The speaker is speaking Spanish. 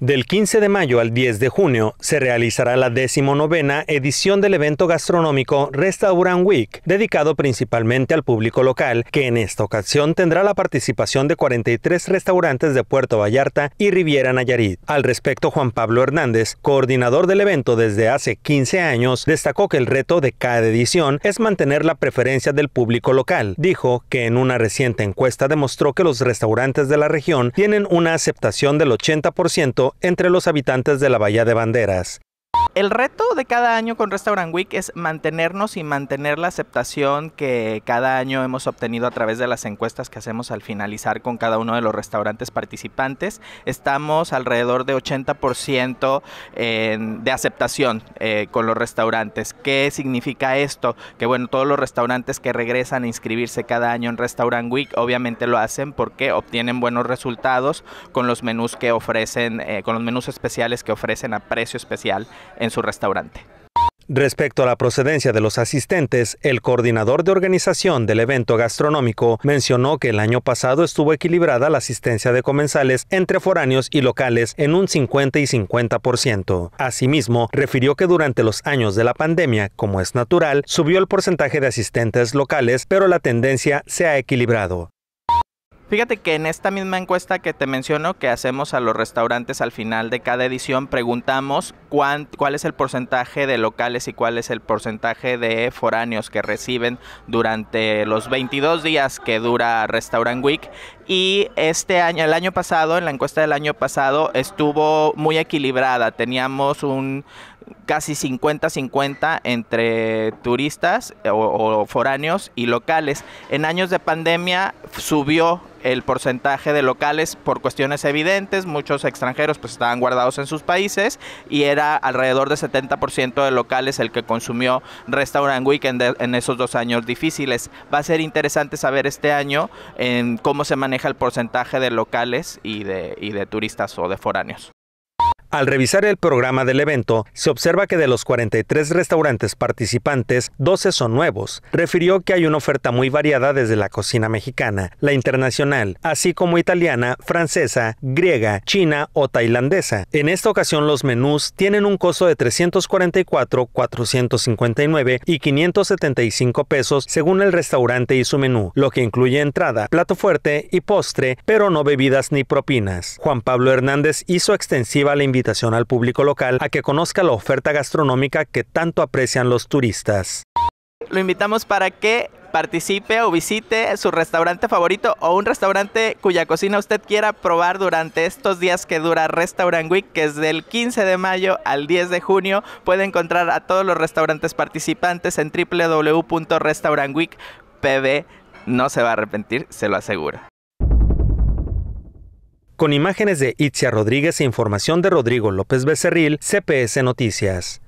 Del 15 de mayo al 10 de junio se realizará la decimonovena edición del evento gastronómico Restaurant Week, dedicado principalmente al público local, que en esta ocasión tendrá la participación de 43 restaurantes de Puerto Vallarta y Riviera Nayarit. Al respecto, Juan Pablo Hernández, coordinador del evento desde hace 15 años, destacó que el reto de cada edición es mantener la preferencia del público local. Dijo que en una reciente encuesta demostró que los restaurantes de la región tienen una aceptación del 80% entre los habitantes de la Bahía de Banderas, el reto de cada año con Restaurant Week es mantenernos y mantener la aceptación que cada año hemos obtenido a través de las encuestas que hacemos al finalizar con cada uno de los restaurantes participantes. Estamos alrededor de 80% de aceptación eh, con los restaurantes. ¿Qué significa esto? Que bueno, todos los restaurantes que regresan a inscribirse cada año en Restaurant Week obviamente lo hacen porque obtienen buenos resultados con los menús que ofrecen, eh, con los menús especiales que ofrecen a precio especial en su restaurante. Respecto a la procedencia de los asistentes, el coordinador de organización del evento gastronómico mencionó que el año pasado estuvo equilibrada la asistencia de comensales entre foráneos y locales en un 50 y 50%. Asimismo, refirió que durante los años de la pandemia, como es natural, subió el porcentaje de asistentes locales, pero la tendencia se ha equilibrado. Fíjate que en esta misma encuesta que te menciono que hacemos a los restaurantes al final de cada edición, preguntamos cuál es el porcentaje de locales y cuál es el porcentaje de foráneos que reciben durante los 22 días que dura Restaurant Week. Y este año, el año pasado, en la encuesta del año pasado, estuvo muy equilibrada. Teníamos un casi 50-50 entre turistas eh, o, foráneos y locales. En años de pandemia subió el porcentaje de locales por cuestiones evidentes, muchos extranjeros pues estaban guardados en sus países y era alrededor de 70% de locales el que consumió Restaurant Weekend en, esos dos años difíciles. Va a ser interesante saber este año en cómo se maneja el porcentaje de locales y de, y de turistas o de foráneos. Al revisar el programa del evento, se observa que de los 43 restaurantes participantes, 12 son nuevos. Refirió que hay una oferta muy variada desde la cocina mexicana, la internacional, así como italiana, francesa, griega, china o tailandesa. En esta ocasión los menús tienen un costo de 344, 459 y 575 pesos según el restaurante y su menú, lo que incluye entrada, plato fuerte y postre, pero no bebidas ni propinas. Juan Pablo Hernández hizo extensiva la invitación al público local a que conozca la oferta gastronómica que tanto aprecian los turistas. Lo invitamos para que participe o visite su restaurante favorito o un restaurante cuya cocina usted quiera probar durante estos días que dura Restaurant Week, que es del 15 de mayo al 10 de junio. Puede encontrar a todos los restaurantes participantes en www.restaurantweekpb. No se va a arrepentir, se lo aseguro. Con imágenes de Itzia Rodríguez e información de Rodrigo López Becerril, CPS Noticias.